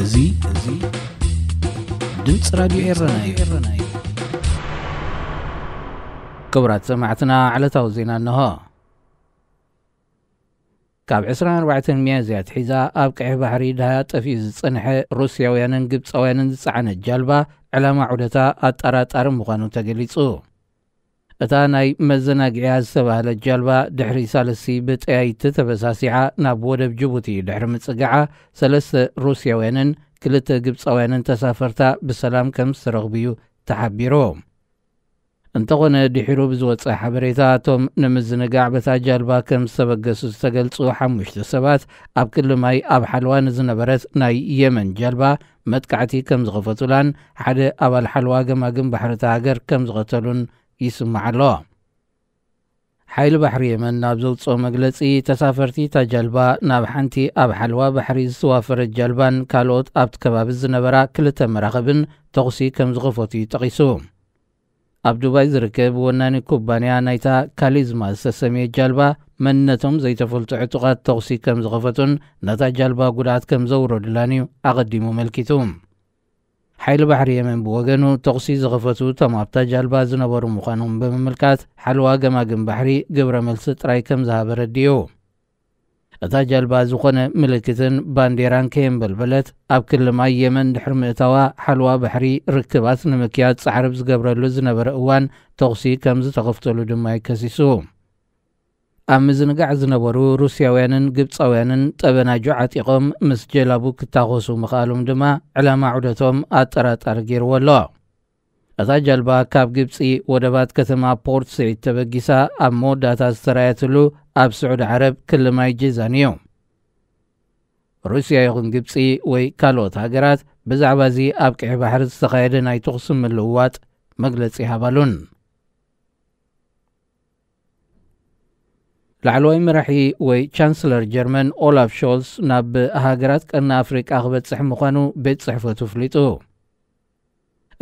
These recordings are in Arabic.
እዚ እዚ ድምፂ ራድዮ ኤረና እዩ ክቡራት ሰማዕትና ዕለታዊ ዜና እንሆ ካብ 24 ሚያዝያ ትሒዛ ኣብ ቀይሕ ባሕሪ ዳሃ ጠፊኡ ዝጸንሐ ሩስያውያንን ግብፃውያንን ዝፀዓነት ጃልባ ዕላማ ዑደታ ኣጠራጣሪ ምዃኑ ተገሊጹ እታ ናይ መዘናግዕያ ዝተባህለት ጃልባ ድሕሪ ሳለሲ ብፀያይቲ ተበሳሲዓ ናብ ወደብ ጅቡቲ ድሕሪ ምፅጋዓ ሰለስተ ሩስያውያንን ክልተ ግብፃውያንን ተሳፈርታ ብሰላም ከም ዝተረኽቡ እዩ ተሓቢሮም እንተኾነ ድሒሩ ብዝወፀ ሓበሬታ እቶም ንምዝንጋዕ በታ ጃልባ ከም ዝተበገሱ ዝተገልጹ ሓሙሽተ ሰባት ኣብ ክሊ ማይ ኣብ ሓልዋ ንዝነበረት ናይ የመን ጃልባ መጥቃዕቲ ከም ዝኸፈቱላን ሓደ ኣባል ሓልዋ ገማግም ባሕርታ ሃገር ከም ዝቐተሉን ይስማዕ ኣሎ ሓይሊ ባሕሪ የመን ናብ ዘውፅኦ መግለፂ ተሳፈርቲ እታ ጃልባ ናብ ሓንቲ ኣብ ሓልዋ ባሕሪ ዝተዋፈረት ጃልባን ካልኦት ኣብቲ ከባቢ ዝነበራ ክልተ መራኽብን ተኹሲ ከም ዝኸፈቱ እዩ ጠቒሱ ኣብ ዱባይ ዝርከብ ወናኒ ኩባንያ ናይታ ካሊዝማ ዝተሰመየት ጃልባ መንነቶም ዘይተፈልጡ ዕጡቓት ተኹሲ ከም ዝኸፈቱን ነታ ጃልባ ጉድኣት ከም ዘውረዱላን እዩ ኣቐዲሙ መልኪቱ ሓይሊ ባሕሪ የመን ብወገኑ ተቕሲ ዝኸፈቱ ተማብታ ጃልባ ዝነበሩ ምዃኖም ብምምልካት ሓልዋ ገማግም ባሕሪ ግብረ መልሲ ጥራይ ከም ዝሃበረ ድዩ እታ ጃልባ ዝኾነ ምልክትን ባንዴራን ከየንበልበለት ኣብ ክልማይ የመን ድሕሪ ምእታዋ ሓልዋ ባሕሪ ርክባት ንምክያድ ጻዕርብ ዝገብረሉ ዝነበረ እዋን ተቕሲ ከም ዝተኸፍተሉ ድማ ይከሲሱ ኣብ ምዝንጋዕ ዝነበሩ ሩስያውያንን ግብፃውያንን ጠበናጁ ዓጢቖም ምስ ጀላቡ ክታኾሱ ምኽኣሎም ድማ ዕላማ ዑደቶም ኣጠራጣሪ ገይርዎ ኣሎ እታ ጀልባ ካብ ግብፂ ወደባት ከተማ ፖርት ስዒድ ተበጊሳ ኣብ መወዳእታ ዝተረየትሉ ኣብ ስዑድ ዓረብ ክልማይ ጅዛን እዩ ሩስያ ይኹን ግብፂ ወይ ካልኦት ሃገራት ብዛዕባ እዚ ኣብ ቅዒ ባሕሪ ዝተኻየደ ናይ ትኽስም ምልውዋጥ መግለፂ ይሃባሉን ላዕለዋይ መራሒ ወይ ቻንስለር ጀርመን ኦላፍ ሾልስ ናብ ሃገራት ቀና ኣፍሪቃ ክበጽሕ ምዃኑ ቤት ጽሕፈቱ ፍሊጡ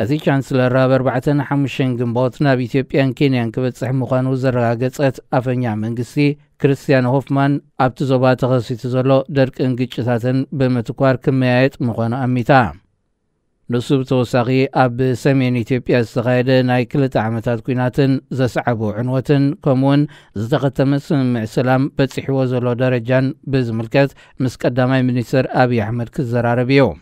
እቲ ቻንስለር ኣብ 45 ግንቦት ናብ ኢትዮጵያን ኬንያን ክበጽሕ ምዃኑ ዘረጋገጸት ኣፈኛ መንግስቲ ክርስትያን ሆፍማን ኣብቲ ዞባ ተኸሲቱ ዘሎ ደርቅን ግጭታትን ብምትኳር ክመያየጥ ምዃኑ ኣሚታ نصب توساقي أب سمين إثيوبيا استغايدة نايكلة عمتات كينات زسعب عنوة كمون زدقت تمسن مع سلام بتسحي وزلو درجان بزملكة مسك الدماي منيسر أبي أحمد كزرار بيوم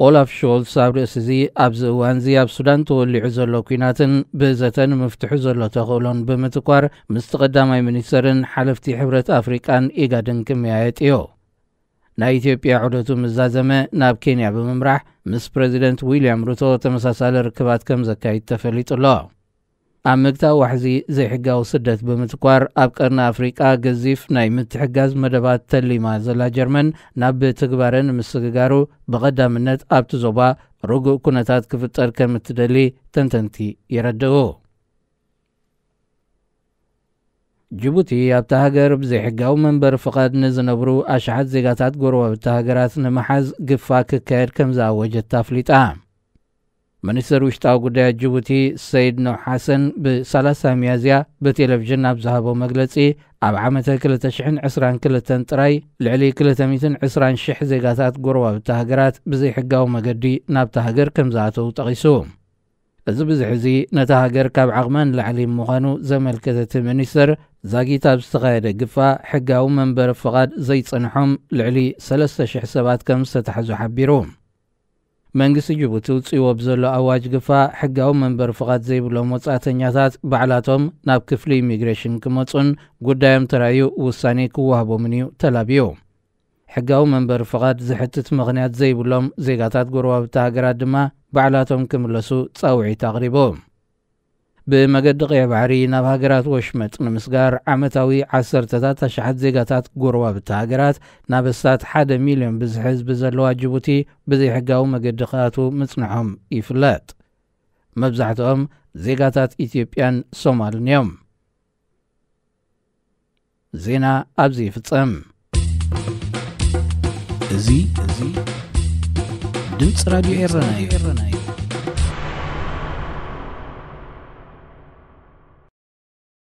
أولاف شول ساب رئيسي أبز وانزي أب سودان تولي عزلو كينات بزتن مفتح زلو تغولون بمتقار مستقدامي منيسرن حلفتي حبرة أفريكان إيقادن كميايت ናይ ኢትዮጵያ ዑደቱ ምዛዘመ ናብ ኬንያ ብምምራሕ ምስ ፕረዚደንት ዊልያም ሩቶ ተመሳሳለ ርክባት ከም ዘካይድ ተፈሊጡ ኣሎ ኣብ ምግታዊ ዋሕዚ ዘይሕጋዊ ስደት ብምትኳር ኣብ ቀርኒ ኣፍሪቃ ገዚፍ ናይ ምትሕጋዝ መደባት ተሊማ ዘላ ጀርመን ናብ ትግባርን ምስግጋሩ ብቐዳምነት ኣብቲ ዞባ ርጉእ ኩነታት ክፍጠር ከም እትደሊ ተንተንቲ ይረድኡ جبوتی ابتهاجر بزیح جو منبر فقط نزنبرو آشحت زیگاتات گرو ابتهاجرات نمحز گفاق کرد کم زاوج تفلیت آم. منیسر وشت آگوده جبوتی سید نو حسن به سالس همیازیا به تلویزیون نبزهاب و مجلسی عب عمت کل تشحن عسران کل تنترای لعلی کل تمیتن عسران شح زیگاتات گرو ابتهاجرات بزیح جو مجدی نبتهاجر کم زاتو تقسوم. እዚ ብዝሕ እዚ ነታ ሃገር ካብ ዓቕመን ላዕሊ ምዃኑ ዘመልከተቲ ሚኒስተር ዛጊት ኣብ ዝተኻየደ ግፋእ ሕጋዊ መንበረ ፍቓድ ዘይጸንሖም ልዕሊ 3,00 ሰባት ከም ዝተታሕዙ ሓቢሩ መንግስቲ ጅቡቲ ውፅይዎ ብዘሎ ኣዋጅ ግፋእ ሕጋዊ መንበሪ ፍቓድ ዘይብሎም ወጻእተኛታት ባዕላቶም ናብ ክፍሊ ኢሚግሬሽን ክመጹን ጉዳዮም ተራእዩ ውሳኔ ክዋህቦምን እዩ ተላብዩ ሕጋዊ መንበሪ ፍቓድ ዝሕትት ምኽንያት ዘይብሎም ዜጋታት ጉርባብቲ ሃገራት ድማ ባዕላቶም ክምለሱ ጻውዒት ኣቕሪቦም ብመገዲ ቕየ ባሕሪ ናብ ሃገራት ወሽመጥ ንምስጋር ዓመታዊ ዓሰርተታት ኣሽሓት ዜጋታት ጎርባብቲ ሃገራት ናብ እስታት ሓደ ሚልዮን ብዝሒ ህዝቢ ዘለዋ ጅቡቲ ብዘይሕጋዊ መገዲ ክኣቱ ምጽንሖም ይፍለጥ መብዛሕትኦም ዜጋታት ኢትዮጵያን ሶማልን እዮም ዜና ኣብዚ ይፍጸም እዚ ድምፂ ራድዮ ኤርትራ እዩ